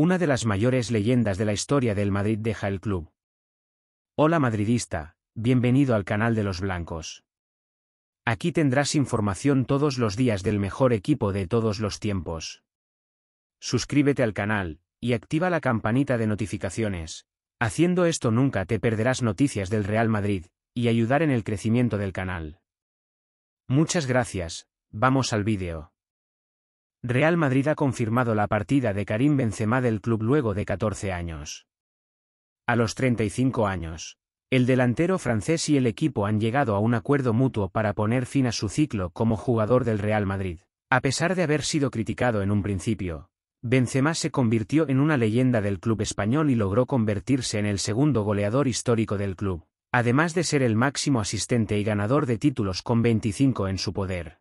Una de las mayores leyendas de la historia del Madrid deja el club. Hola madridista, bienvenido al canal de los blancos. Aquí tendrás información todos los días del mejor equipo de todos los tiempos. Suscríbete al canal, y activa la campanita de notificaciones. Haciendo esto nunca te perderás noticias del Real Madrid, y ayudar en el crecimiento del canal. Muchas gracias, vamos al vídeo. Real Madrid ha confirmado la partida de Karim Benzema del club luego de 14 años. A los 35 años, el delantero francés y el equipo han llegado a un acuerdo mutuo para poner fin a su ciclo como jugador del Real Madrid. A pesar de haber sido criticado en un principio, Benzema se convirtió en una leyenda del club español y logró convertirse en el segundo goleador histórico del club, además de ser el máximo asistente y ganador de títulos con 25 en su poder.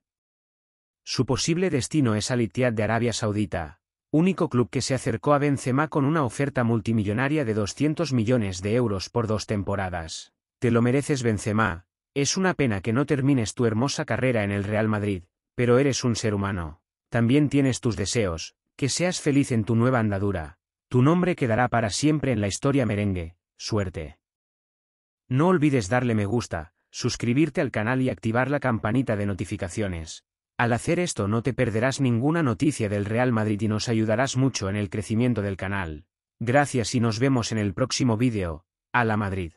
Su posible destino es al Ittihad de Arabia Saudita, único club que se acercó a Benzema con una oferta multimillonaria de 200 millones de euros por dos temporadas. Te lo mereces Benzema, es una pena que no termines tu hermosa carrera en el Real Madrid, pero eres un ser humano. También tienes tus deseos, que seas feliz en tu nueva andadura. Tu nombre quedará para siempre en la historia merengue. Suerte. No olvides darle me gusta, suscribirte al canal y activar la campanita de notificaciones. Al hacer esto no te perderás ninguna noticia del Real Madrid y nos ayudarás mucho en el crecimiento del canal. Gracias y nos vemos en el próximo vídeo. A la Madrid.